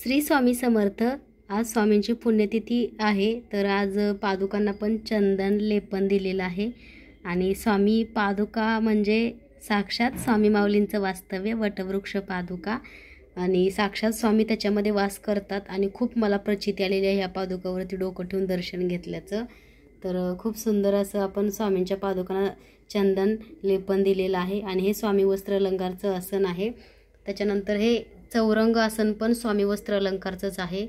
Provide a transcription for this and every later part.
श्री स्वामी समर्थ आज स्वामींची पुण्यतिथी आहे तर आज पादुकांना पण चंदन लेपन दिलेलं आहे आणि स्वामी पादुका म्हणजे साक्षात स्वामी माऊलींचं वास्तव्य वटवृक्ष पादुका आणि साक्षात स्वामी त्याच्यामध्ये वास करतात आणि खूप मला प्रचिती आलेली आहे ह्या पादुकावरती डोकं ठेवून दर्शन घेतल्याचं तर खूप सुंदर असं आपण स्वामींच्या पादुकांना चंदन लेपन दिलेलं आहे आणि हे स्वामी वस्त्र वस्त्रलंगारचं आसन आहे त्याच्यानंतर हे चौरंग आसन पण स्वामी वस्त्र अलंकारचंच आहे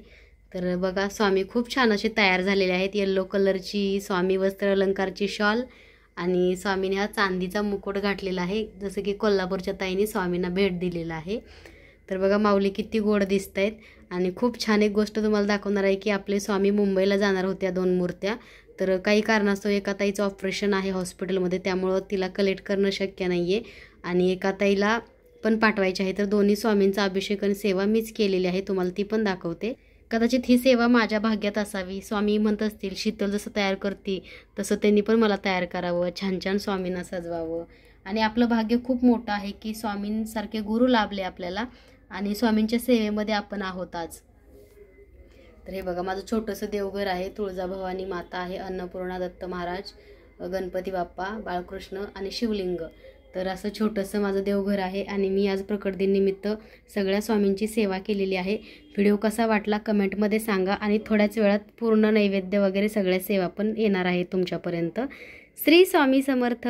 तर बघा स्वामी खूप छान असे तयार झालेले आहेत येल्लो कलरची स्वामी वस्त्र अलंकारची शॉल आणि स्वामीने हा चांदीचा मुकुट घातलेला आहे जसं की कोल्हापूरच्या ताईने स्वामींना भेट दिलेला आहे तर बघा माऊली किती गोड दिसत आहेत आणि खूप छान एक गोष्ट तुम्हाला दाखवणार आहे की आपले स्वामी मुंबईला जाणार होत्या दोन मूर्त्या तर काही कारणास्तव एका ताईचं ऑपरेशन आहे हॉस्पिटलमध्ये त्यामुळं तिला कलेक्ट करणं शक्य नाही आहे आणि एका ताईला पण पाठवायची आहे तर दोन्ही स्वामींचा अभिषेक आणि सेवा मीच केलेली आहे तुम्हाला ती पण दाखवते कदाचित ही सेवा माझ्या भाग्यात असावी स्वामी म्हणत असतील शीतल जसं तयार करते तसं त्यांनी पण मला तयार करावं छान छान स्वामींना सजवावं आणि आपलं भाग्य खूप मोठं आहे की स्वामींसारखे गुरु लाभले आपल्याला आणि स्वामींच्या सेवेमध्ये आपण आहोत आज तर हे बघा माझं छोटंसं देवघर आहे तुळजाभवानी माता आहे अन्नपूर्णा दत्त महाराज गणपती बाप्पा बाळकृष्ण आणि शिवलिंग तर असं छोटंसं माझं देवघर आहे आणि मी आज प्रकृतीनिमित्त सगळ्या स्वामींची सेवा केलेली आहे व्हिडिओ कसा वाटला कमेंटमध्ये सांगा आणि थोड्याच वेळात पूर्ण नैवेद्य वगैरे सगळ्या सेवा पण येणार आहे तुमच्यापर्यंत श्री स्वामी समर्थ